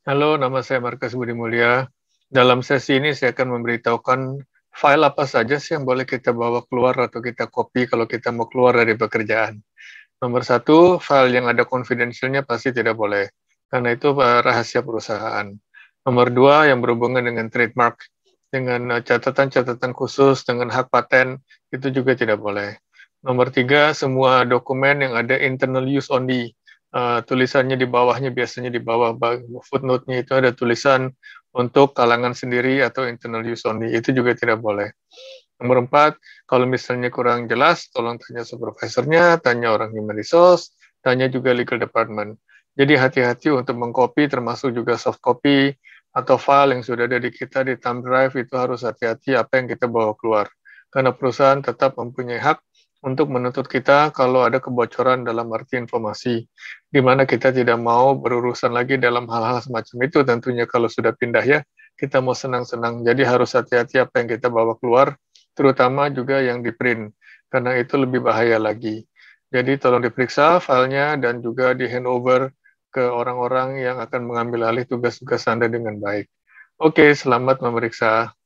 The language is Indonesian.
Halo, nama saya Markus Budi Mulia. Dalam sesi ini saya akan memberitahukan file apa saja sih yang boleh kita bawa keluar atau kita copy kalau kita mau keluar dari pekerjaan. Nomor satu, file yang ada confidentialnya pasti tidak boleh, karena itu eh, rahasia perusahaan. Nomor dua, yang berhubungan dengan trademark, dengan eh, catatan-catatan khusus, dengan hak paten, itu juga tidak boleh. Nomor tiga, semua dokumen yang ada internal use only, Eh, tulisannya di bawahnya biasanya di bawah footnote-nya itu ada tulisan untuk kalangan sendiri atau internal use only itu juga tidak boleh. Nomor empat, kalau misalnya kurang jelas, tolong tanya supervisornya, tanya orang human resource, tanya juga legal department. Jadi hati-hati untuk mengcopy, termasuk juga soft copy atau file yang sudah ada di kita di thumb drive itu harus hati-hati apa yang kita bawa keluar. Karena perusahaan tetap mempunyai hak untuk menuntut kita kalau ada kebocoran dalam arti informasi, di mana kita tidak mau berurusan lagi dalam hal-hal semacam itu. Tentunya kalau sudah pindah ya, kita mau senang-senang. Jadi harus hati-hati apa yang kita bawa keluar, terutama juga yang di print, karena itu lebih bahaya lagi. Jadi tolong diperiksa filenya dan juga di handover ke orang-orang yang akan mengambil alih tugas-tugas Anda dengan baik. Oke, selamat memeriksa.